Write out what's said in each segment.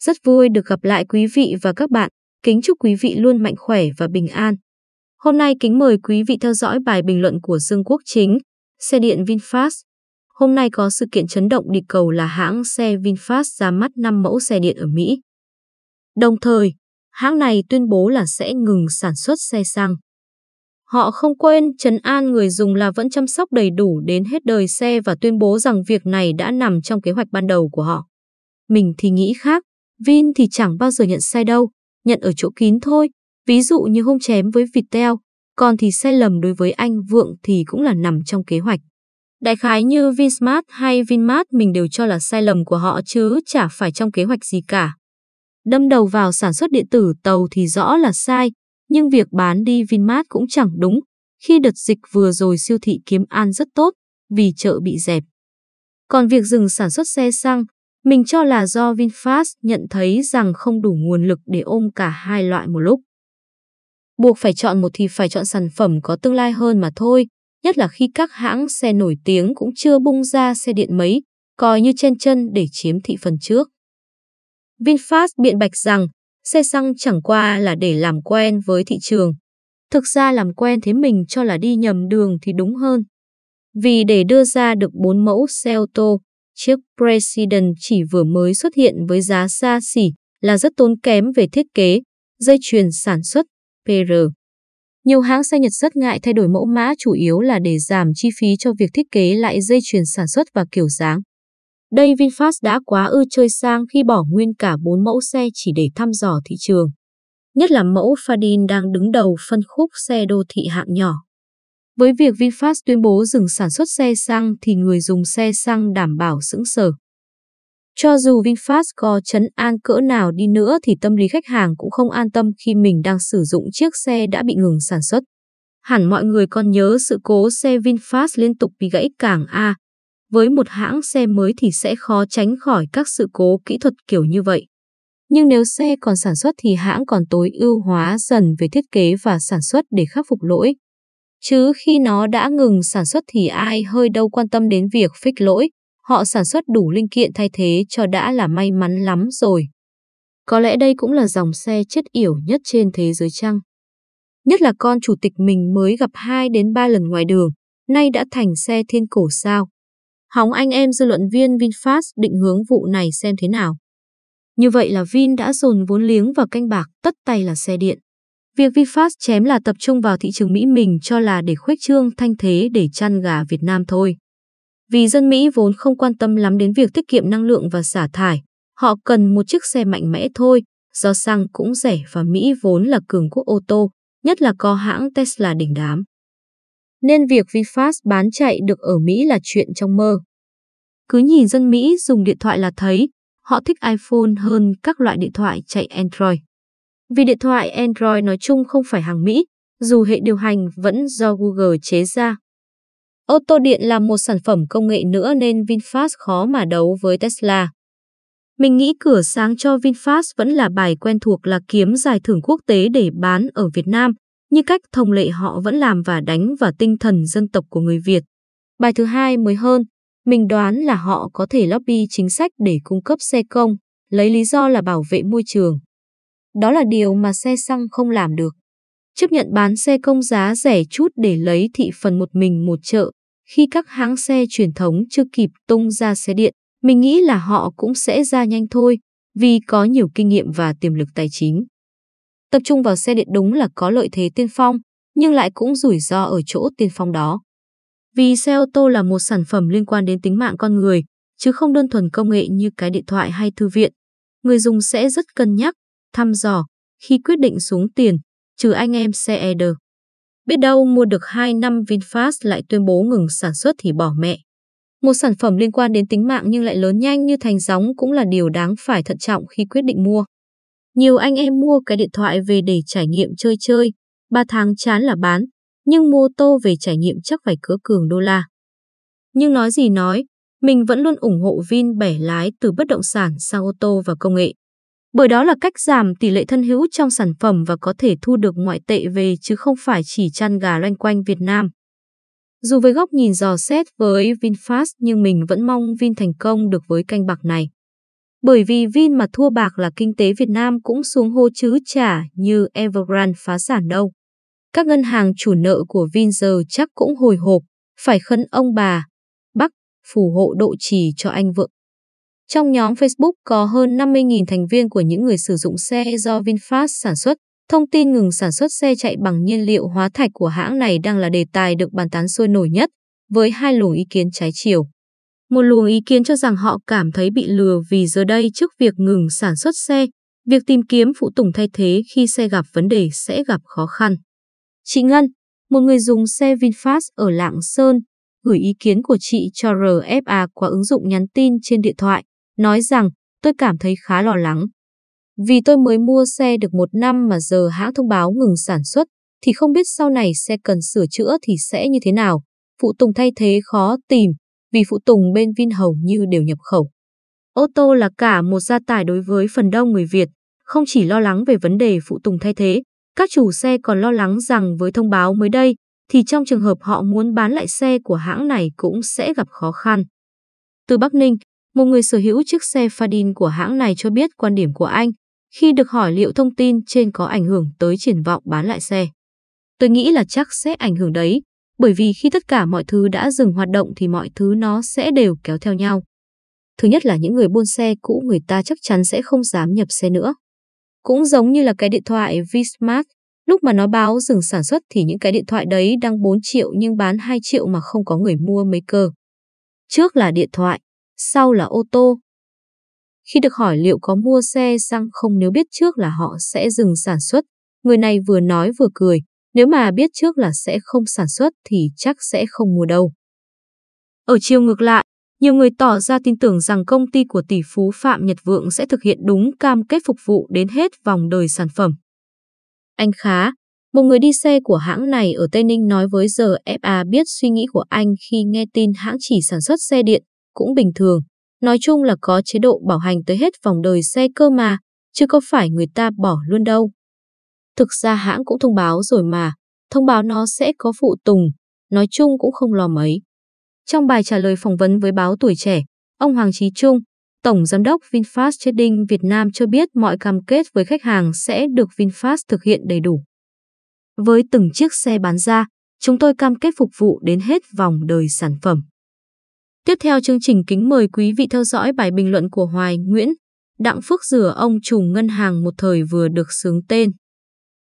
Rất vui được gặp lại quý vị và các bạn. Kính chúc quý vị luôn mạnh khỏe và bình an. Hôm nay kính mời quý vị theo dõi bài bình luận của Dương Quốc Chính, xe điện VinFast. Hôm nay có sự kiện chấn động địa cầu là hãng xe VinFast ra mắt 5 mẫu xe điện ở Mỹ. Đồng thời, hãng này tuyên bố là sẽ ngừng sản xuất xe xăng. Họ không quên trấn an người dùng là vẫn chăm sóc đầy đủ đến hết đời xe và tuyên bố rằng việc này đã nằm trong kế hoạch ban đầu của họ. Mình thì nghĩ khác, Vin thì chẳng bao giờ nhận sai đâu, nhận ở chỗ kín thôi, ví dụ như hôm chém với vịt teo, còn thì sai lầm đối với anh Vượng thì cũng là nằm trong kế hoạch. Đại khái như Vinsmart hay Vinmart mình đều cho là sai lầm của họ chứ chả phải trong kế hoạch gì cả. Đâm đầu vào sản xuất điện tử tàu thì rõ là sai, nhưng việc bán đi Vinmart cũng chẳng đúng, khi đợt dịch vừa rồi siêu thị kiếm ăn rất tốt, vì chợ bị dẹp. Còn việc dừng sản xuất xe xăng, mình cho là do VinFast nhận thấy rằng không đủ nguồn lực để ôm cả hai loại một lúc. Buộc phải chọn một thì phải chọn sản phẩm có tương lai hơn mà thôi, nhất là khi các hãng xe nổi tiếng cũng chưa bung ra xe điện mấy, coi như trên chân để chiếm thị phần trước. VinFast biện bạch rằng xe xăng chẳng qua là để làm quen với thị trường. Thực ra làm quen thế mình cho là đi nhầm đường thì đúng hơn. Vì để đưa ra được 4 mẫu xe ô tô, Chiếc President chỉ vừa mới xuất hiện với giá xa xỉ là rất tốn kém về thiết kế, dây chuyền sản xuất, PR. Nhiều hãng xe Nhật rất ngại thay đổi mẫu mã chủ yếu là để giảm chi phí cho việc thiết kế lại dây chuyền sản xuất và kiểu dáng. Đây VinFast đã quá ư chơi sang khi bỏ nguyên cả 4 mẫu xe chỉ để thăm dò thị trường. Nhất là mẫu Fadin đang đứng đầu phân khúc xe đô thị hạng nhỏ. Với việc VinFast tuyên bố dừng sản xuất xe xăng thì người dùng xe xăng đảm bảo sững sờ. Cho dù VinFast có chấn an cỡ nào đi nữa thì tâm lý khách hàng cũng không an tâm khi mình đang sử dụng chiếc xe đã bị ngừng sản xuất. Hẳn mọi người còn nhớ sự cố xe VinFast liên tục bị gãy cảng A. Với một hãng xe mới thì sẽ khó tránh khỏi các sự cố kỹ thuật kiểu như vậy. Nhưng nếu xe còn sản xuất thì hãng còn tối ưu hóa dần về thiết kế và sản xuất để khắc phục lỗi. Chứ khi nó đã ngừng sản xuất thì ai hơi đâu quan tâm đến việc phích lỗi, họ sản xuất đủ linh kiện thay thế cho đã là may mắn lắm rồi. Có lẽ đây cũng là dòng xe chết yểu nhất trên thế giới chăng. Nhất là con chủ tịch mình mới gặp 2 đến 3 lần ngoài đường, nay đã thành xe thiên cổ sao. Hóng anh em dư luận viên VinFast định hướng vụ này xem thế nào. Như vậy là Vin đã dồn vốn liếng vào canh bạc tất tay là xe điện. Việc VinFast chém là tập trung vào thị trường Mỹ mình cho là để khuếch trương thanh thế để chăn gà Việt Nam thôi. Vì dân Mỹ vốn không quan tâm lắm đến việc tiết kiệm năng lượng và xả thải, họ cần một chiếc xe mạnh mẽ thôi, do xăng cũng rẻ và Mỹ vốn là cường quốc ô tô, nhất là có hãng Tesla đỉnh đám. Nên việc VinFast bán chạy được ở Mỹ là chuyện trong mơ. Cứ nhìn dân Mỹ dùng điện thoại là thấy, họ thích iPhone hơn các loại điện thoại chạy Android. Vì điện thoại Android nói chung không phải hàng Mỹ, dù hệ điều hành vẫn do Google chế ra. Ô tô điện là một sản phẩm công nghệ nữa nên VinFast khó mà đấu với Tesla. Mình nghĩ cửa sáng cho VinFast vẫn là bài quen thuộc là kiếm giải thưởng quốc tế để bán ở Việt Nam, như cách thông lệ họ vẫn làm và đánh vào tinh thần dân tộc của người Việt. Bài thứ hai mới hơn, mình đoán là họ có thể lobby chính sách để cung cấp xe công, lấy lý do là bảo vệ môi trường. Đó là điều mà xe xăng không làm được. Chấp nhận bán xe công giá rẻ chút để lấy thị phần một mình một chợ, khi các hãng xe truyền thống chưa kịp tung ra xe điện, mình nghĩ là họ cũng sẽ ra nhanh thôi, vì có nhiều kinh nghiệm và tiềm lực tài chính. Tập trung vào xe điện đúng là có lợi thế tiên phong, nhưng lại cũng rủi ro ở chỗ tiên phong đó. Vì xe ô tô là một sản phẩm liên quan đến tính mạng con người, chứ không đơn thuần công nghệ như cái điện thoại hay thư viện, người dùng sẽ rất cân nhắc thăm dò, khi quyết định xuống tiền, trừ anh em xe Eder. Biết đâu mua được 2 năm VinFast lại tuyên bố ngừng sản xuất thì bỏ mẹ. Một sản phẩm liên quan đến tính mạng nhưng lại lớn nhanh như thành gióng cũng là điều đáng phải thận trọng khi quyết định mua. Nhiều anh em mua cái điện thoại về để trải nghiệm chơi chơi, 3 tháng chán là bán, nhưng mua tô về trải nghiệm chắc phải cứa cường đô la. Nhưng nói gì nói, mình vẫn luôn ủng hộ Vin bẻ lái từ bất động sản sang ô tô và công nghệ bởi đó là cách giảm tỷ lệ thân hữu trong sản phẩm và có thể thu được ngoại tệ về chứ không phải chỉ chăn gà loanh quanh Việt Nam. Dù với góc nhìn dò xét với VinFast nhưng mình vẫn mong Vin thành công được với canh bạc này. Bởi vì Vin mà thua bạc là kinh tế Việt Nam cũng xuống hô chứ trả như Evergrande phá sản đâu. Các ngân hàng chủ nợ của Vin giờ chắc cũng hồi hộp, phải khấn ông bà, bác phù hộ độ trì cho anh vợ. Trong nhóm Facebook có hơn 50.000 thành viên của những người sử dụng xe do VinFast sản xuất. Thông tin ngừng sản xuất xe chạy bằng nhiên liệu hóa thạch của hãng này đang là đề tài được bàn tán sôi nổi nhất, với hai luồng ý kiến trái chiều. Một luồng ý kiến cho rằng họ cảm thấy bị lừa vì giờ đây trước việc ngừng sản xuất xe, việc tìm kiếm phụ tùng thay thế khi xe gặp vấn đề sẽ gặp khó khăn. Chị Ngân, một người dùng xe VinFast ở Lạng Sơn, gửi ý kiến của chị cho RFA qua ứng dụng nhắn tin trên điện thoại nói rằng tôi cảm thấy khá lo lắng. Vì tôi mới mua xe được một năm mà giờ hãng thông báo ngừng sản xuất, thì không biết sau này xe cần sửa chữa thì sẽ như thế nào. Phụ tùng thay thế khó tìm, vì phụ tùng bên Vin hầu như đều nhập khẩu. Ô tô là cả một gia tài đối với phần đông người Việt, không chỉ lo lắng về vấn đề phụ tùng thay thế, các chủ xe còn lo lắng rằng với thông báo mới đây, thì trong trường hợp họ muốn bán lại xe của hãng này cũng sẽ gặp khó khăn. Từ Bắc Ninh, một người sở hữu chiếc xe Fadin của hãng này cho biết quan điểm của anh khi được hỏi liệu thông tin trên có ảnh hưởng tới triển vọng bán lại xe. Tôi nghĩ là chắc sẽ ảnh hưởng đấy, bởi vì khi tất cả mọi thứ đã dừng hoạt động thì mọi thứ nó sẽ đều kéo theo nhau. Thứ nhất là những người buôn xe cũ người ta chắc chắn sẽ không dám nhập xe nữa. Cũng giống như là cái điện thoại Vsmart, lúc mà nó báo dừng sản xuất thì những cái điện thoại đấy đang 4 triệu nhưng bán 2 triệu mà không có người mua mấy cơ. Trước là điện thoại, sau là ô tô. Khi được hỏi liệu có mua xe xăng không nếu biết trước là họ sẽ dừng sản xuất, người này vừa nói vừa cười, nếu mà biết trước là sẽ không sản xuất thì chắc sẽ không mua đâu. Ở chiều ngược lại, nhiều người tỏ ra tin tưởng rằng công ty của tỷ phú Phạm Nhật Vượng sẽ thực hiện đúng cam kết phục vụ đến hết vòng đời sản phẩm. Anh Khá, một người đi xe của hãng này ở Tây Ninh nói với giờ FA biết suy nghĩ của anh khi nghe tin hãng chỉ sản xuất xe điện, cũng bình thường. Nói chung là có chế độ bảo hành tới hết vòng đời xe cơ mà, chứ có phải người ta bỏ luôn đâu. Thực ra hãng cũng thông báo rồi mà, thông báo nó sẽ có phụ tùng, nói chung cũng không lo mấy. Trong bài trả lời phỏng vấn với báo Tuổi Trẻ, ông Hoàng Trí Trung, Tổng Giám đốc VinFast Trading Việt Nam cho biết mọi cam kết với khách hàng sẽ được VinFast thực hiện đầy đủ. Với từng chiếc xe bán ra, chúng tôi cam kết phục vụ đến hết vòng đời sản phẩm. Tiếp theo chương trình kính mời quý vị theo dõi bài bình luận của Hoài Nguyễn, Đặng Phước rửa ông chủ ngân hàng một thời vừa được sướng tên.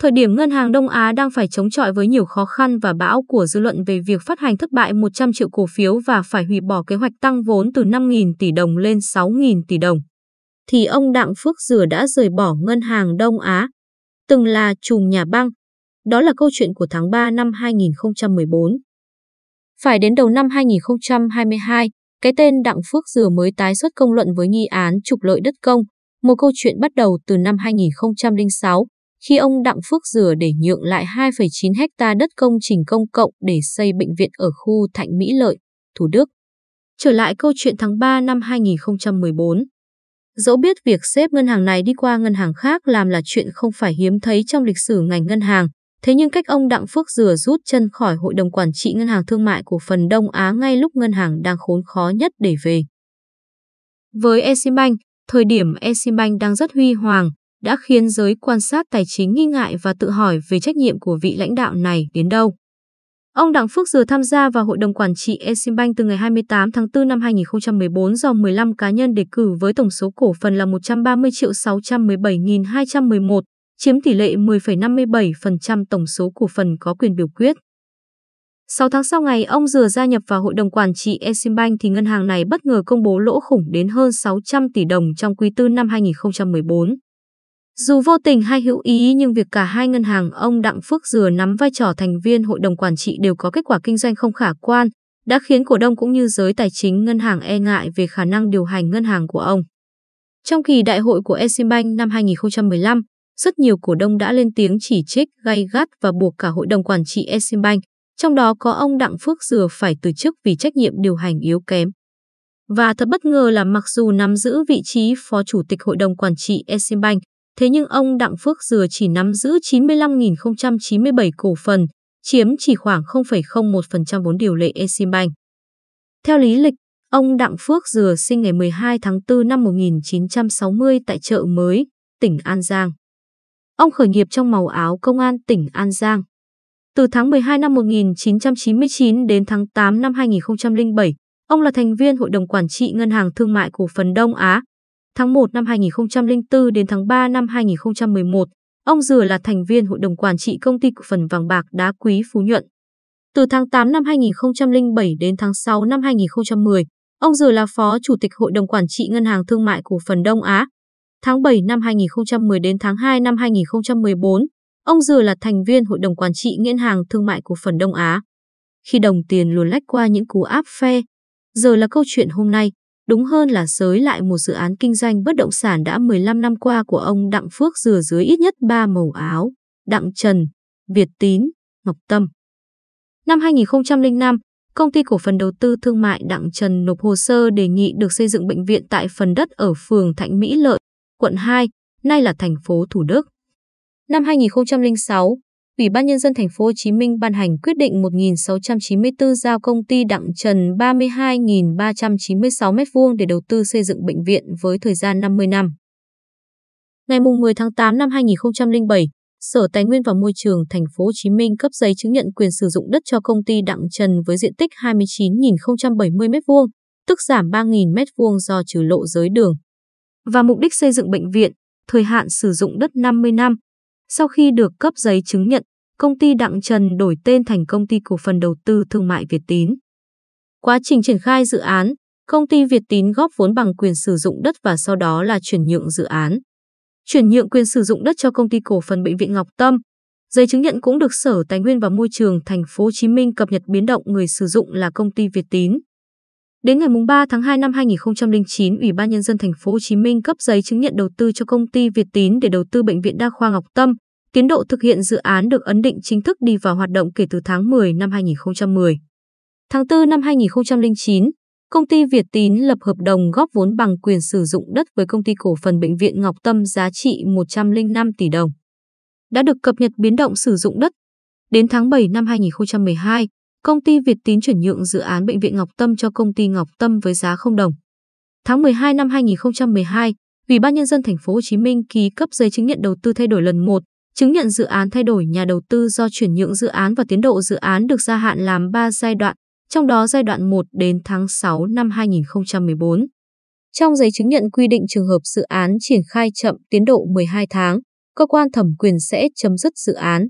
Thời điểm ngân hàng Đông Á đang phải chống chọi với nhiều khó khăn và bão của dư luận về việc phát hành thất bại 100 triệu cổ phiếu và phải hủy bỏ kế hoạch tăng vốn từ 5.000 tỷ đồng lên 6.000 tỷ đồng, thì ông Đặng Phước Dừa đã rời bỏ ngân hàng Đông Á, từng là trùm nhà băng. Đó là câu chuyện của tháng 3 năm 2014. Phải đến đầu năm 2022, cái tên Đặng Phước Dừa mới tái xuất công luận với nghi án trục lợi đất công, một câu chuyện bắt đầu từ năm 2006 khi ông Đặng Phước Dừa để nhượng lại 2,9 hecta đất công trình công cộng để xây bệnh viện ở khu Thạnh Mỹ Lợi, Thủ Đức. Trở lại câu chuyện tháng 3 năm 2014. Dẫu biết việc xếp ngân hàng này đi qua ngân hàng khác làm là chuyện không phải hiếm thấy trong lịch sử ngành ngân hàng, Thế nhưng cách ông Đặng Phước Dừa rút chân khỏi hội đồng quản trị Ngân hàng Thương mại của phần Đông Á ngay lúc ngân hàng đang khốn khó nhất để về. Với Eximbank, thời điểm Eximbank đang rất huy hoàng, đã khiến giới quan sát tài chính nghi ngại và tự hỏi về trách nhiệm của vị lãnh đạo này đến đâu. Ông Đặng Phước Dừa tham gia vào hội đồng quản trị Eximbank từ ngày 28 tháng 4 năm 2014 do 15 cá nhân đề cử với tổng số cổ phần là 130 triệu 617.211 chiếm tỷ lệ 10,57% tổng số cổ phần có quyền biểu quyết. 6 tháng sau ngày ông Dừa gia nhập vào hội đồng quản trị Eximbank thì ngân hàng này bất ngờ công bố lỗ khủng đến hơn 600 tỷ đồng trong quý tư năm 2014. Dù vô tình hay hữu ý nhưng việc cả hai ngân hàng ông Đặng Phước Dừa nắm vai trò thành viên hội đồng quản trị đều có kết quả kinh doanh không khả quan, đã khiến cổ đông cũng như giới tài chính ngân hàng e ngại về khả năng điều hành ngân hàng của ông. Trong kỳ đại hội của Eximbank năm 2015, rất nhiều cổ đông đã lên tiếng chỉ trích gay gắt và buộc cả hội đồng quản trị Eximbank, trong đó có ông Đặng Phước Dừa phải từ chức vì trách nhiệm điều hành yếu kém. Và thật bất ngờ là mặc dù nắm giữ vị trí phó chủ tịch hội đồng quản trị Eximbank, thế nhưng ông Đặng Phước Dừa chỉ nắm giữ 95.097 cổ phần, chiếm chỉ khoảng 0,01% vốn điều lệ Eximbank. Theo lý lịch, ông Đặng Phước Dừa sinh ngày 12 tháng 4 năm 1960 tại chợ mới, tỉnh An Giang. Ông khởi nghiệp trong màu áo công an tỉnh An Giang. Từ tháng 12 năm 1999 đến tháng 8 năm 2007, ông là thành viên Hội đồng Quản trị Ngân hàng Thương mại Cổ phần Đông Á. Tháng 1 năm 2004 đến tháng 3 năm 2011, ông Dừa là thành viên Hội đồng Quản trị Công ty Cổ phần Vàng Bạc Đá Quý Phú Nhuận. Từ tháng 8 năm 2007 đến tháng 6 năm 2010, ông Dừa là Phó Chủ tịch Hội đồng Quản trị Ngân hàng Thương mại Cổ phần Đông Á. Tháng 7 năm 2010 đến tháng 2 năm 2014, ông Dừa là thành viên Hội đồng Quản trị Ngân hàng Thương mại Cổ phần Đông Á. Khi đồng tiền luồn lách qua những cú áp phe, giờ là câu chuyện hôm nay, đúng hơn là giới lại một dự án kinh doanh bất động sản đã 15 năm qua của ông Đặng Phước Dừa dưới ít nhất 3 màu áo, Đặng Trần, Việt Tín, Ngọc Tâm. Năm 2005, công ty cổ phần đầu tư thương mại Đặng Trần nộp hồ sơ đề nghị được xây dựng bệnh viện tại phần đất ở phường Thạnh Mỹ Lợi, quận 2, nay là thành phố Thủ Đức. Năm 2006, Ủy ban nhân dân thành phố Hồ Chí Minh ban hành quyết định 1694 giao công ty Đặng Trần 32.396 m2 để đầu tư xây dựng bệnh viện với thời gian 50 năm. Ngày 10 tháng 8 năm 2007, Sở Tài nguyên và Môi trường thành phố Hồ Chí Minh cấp giấy chứng nhận quyền sử dụng đất cho công ty Đặng Trần với diện tích 29.070 m2, tức giảm 3.000 m2 do trừ lộ giới đường và mục đích xây dựng bệnh viện, thời hạn sử dụng đất 50 năm. Sau khi được cấp giấy chứng nhận, công ty Đặng Trần đổi tên thành công ty cổ phần đầu tư thương mại Việt Tín. Quá trình triển khai dự án, công ty Việt Tín góp vốn bằng quyền sử dụng đất và sau đó là chuyển nhượng dự án. Chuyển nhượng quyền sử dụng đất cho công ty cổ phần bệnh viện Ngọc Tâm. Giấy chứng nhận cũng được Sở Tài nguyên và Môi trường Thành phố Hồ Chí Minh cập nhật biến động người sử dụng là công ty Việt Tín. Đến ngày 3 tháng 2 năm 2009, Ủy ban nhân dân thành phố Hồ Chí Minh cấp giấy chứng nhận đầu tư cho công ty Việt Tín để đầu tư bệnh viện Đa khoa Ngọc Tâm. Tiến độ thực hiện dự án được ấn định chính thức đi vào hoạt động kể từ tháng 10 năm 2010. Tháng 4 năm 2009, công ty Việt Tín lập hợp đồng góp vốn bằng quyền sử dụng đất với công ty cổ phần bệnh viện Ngọc Tâm giá trị 105 tỷ đồng. Đã được cập nhật biến động sử dụng đất. Đến tháng 7 năm 2012, Công ty Việt Tín chuyển nhượng dự án Bệnh viện Ngọc Tâm cho công ty Ngọc Tâm với giá không đồng. Tháng 12 năm 2012, Ủy ban nhân dân thành phố Hồ Chí Minh ký cấp giấy chứng nhận đầu tư thay đổi lần 1, chứng nhận dự án thay đổi nhà đầu tư do chuyển nhượng dự án và tiến độ dự án được gia hạn làm 3 giai đoạn, trong đó giai đoạn 1 đến tháng 6 năm 2014. Trong giấy chứng nhận quy định trường hợp dự án triển khai chậm tiến độ 12 tháng, cơ quan thẩm quyền sẽ chấm dứt dự án.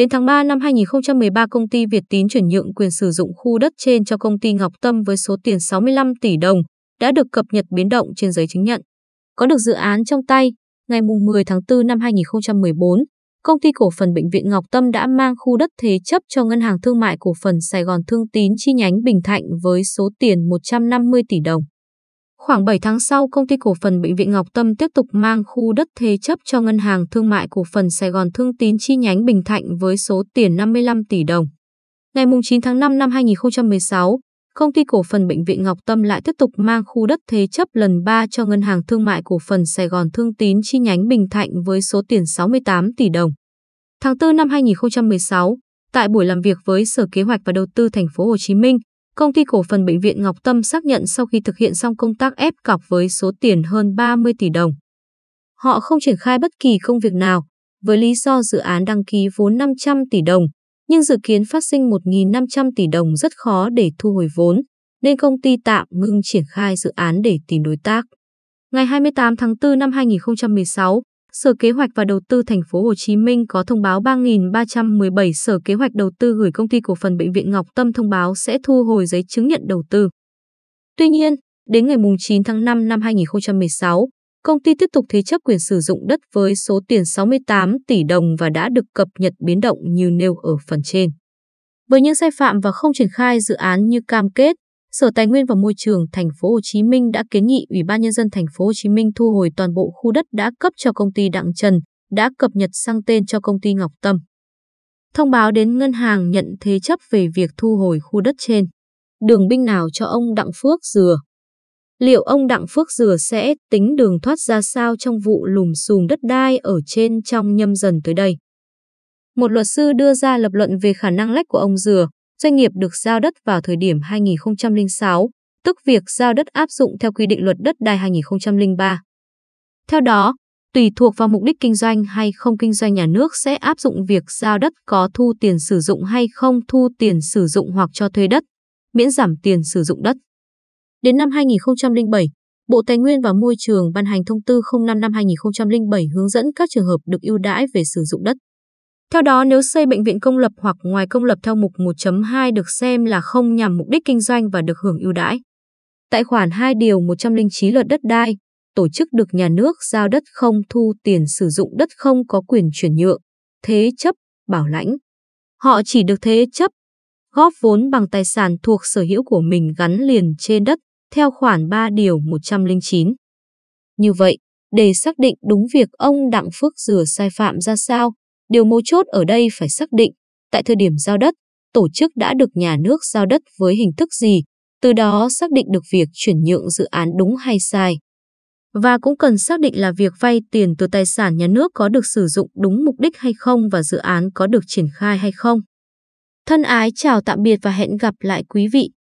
Đến tháng 3 năm 2013, công ty Việt Tín chuyển nhượng quyền sử dụng khu đất trên cho công ty Ngọc Tâm với số tiền 65 tỷ đồng, đã được cập nhật biến động trên giấy chứng nhận. Có được dự án trong tay, ngày 10 tháng 4 năm 2014, công ty cổ phần Bệnh viện Ngọc Tâm đã mang khu đất thế chấp cho Ngân hàng Thương mại Cổ phần Sài Gòn Thương Tín chi nhánh Bình Thạnh với số tiền 150 tỷ đồng. Khoảng 7 tháng sau, công ty cổ phần Bệnh viện Ngọc Tâm tiếp tục mang khu đất thế chấp cho Ngân hàng Thương mại Cổ phần Sài Gòn Thương Tín chi nhánh Bình Thạnh với số tiền 55 tỷ đồng. Ngày 9 tháng 5 năm 2016, công ty cổ phần Bệnh viện Ngọc Tâm lại tiếp tục mang khu đất thế chấp lần 3 cho Ngân hàng Thương mại Cổ phần Sài Gòn Thương Tín chi nhánh Bình Thạnh với số tiền 68 tỷ đồng. Tháng 4 năm 2016, tại buổi làm việc với Sở Kế hoạch và Đầu tư Thành phố Hồ Chí Minh, Công ty cổ phần Bệnh viện Ngọc Tâm xác nhận sau khi thực hiện xong công tác ép cọc với số tiền hơn 30 tỷ đồng. Họ không triển khai bất kỳ công việc nào, với lý do dự án đăng ký vốn 500 tỷ đồng, nhưng dự kiến phát sinh 1.500 tỷ đồng rất khó để thu hồi vốn, nên công ty tạm ngưng triển khai dự án để tìm đối tác. Ngày 28 tháng 4 năm 2016, Sở Kế hoạch và Đầu tư thành phố Hồ Chí Minh có thông báo 3.317 Sở Kế hoạch Đầu tư gửi công ty cổ phần Bệnh viện Ngọc Tâm thông báo sẽ thu hồi giấy chứng nhận đầu tư. Tuy nhiên, đến ngày 9 tháng 5 năm 2016, công ty tiếp tục thế chấp quyền sử dụng đất với số tiền 68 tỷ đồng và đã được cập nhật biến động như nêu ở phần trên. Với những sai phạm và không triển khai dự án như cam kết, Sở Tài nguyên và Môi trường Thành phố Hồ Chí Minh đã kiến nghị Ủy ban nhân dân Thành phố Hồ Chí Minh thu hồi toàn bộ khu đất đã cấp cho công ty Đặng Trần, đã cập nhật sang tên cho công ty Ngọc Tâm. Thông báo đến ngân hàng nhận thế chấp về việc thu hồi khu đất trên. Đường binh nào cho ông Đặng Phước Dừa? Liệu ông Đặng Phước Dừa sẽ tính đường thoát ra sao trong vụ lùm xùm đất đai ở trên trong nhâm dần tới đây? Một luật sư đưa ra lập luận về khả năng lách của ông Dừa, Doanh nghiệp được giao đất vào thời điểm 2006, tức việc giao đất áp dụng theo quy định luật đất đai 2003. Theo đó, tùy thuộc vào mục đích kinh doanh hay không kinh doanh nhà nước sẽ áp dụng việc giao đất có thu tiền sử dụng hay không thu tiền sử dụng hoặc cho thuê đất, miễn giảm tiền sử dụng đất. Đến năm 2007, Bộ Tài nguyên và Môi trường ban hành thông tư 05 năm 2007 hướng dẫn các trường hợp được ưu đãi về sử dụng đất. Theo đó, nếu xây bệnh viện công lập hoặc ngoài công lập theo mục 1.2 được xem là không nhằm mục đích kinh doanh và được hưởng ưu đãi. Tại khoản 2 điều 109 luật đất đai, tổ chức được nhà nước giao đất không thu tiền sử dụng đất không có quyền chuyển nhượng, thế chấp, bảo lãnh. Họ chỉ được thế chấp, góp vốn bằng tài sản thuộc sở hữu của mình gắn liền trên đất theo khoản 3 điều 109. Như vậy, để xác định đúng việc ông Đặng Phước rửa sai phạm ra sao, Điều mấu chốt ở đây phải xác định, tại thời điểm giao đất, tổ chức đã được nhà nước giao đất với hình thức gì, từ đó xác định được việc chuyển nhượng dự án đúng hay sai. Và cũng cần xác định là việc vay tiền từ tài sản nhà nước có được sử dụng đúng mục đích hay không và dự án có được triển khai hay không. Thân ái chào tạm biệt và hẹn gặp lại quý vị.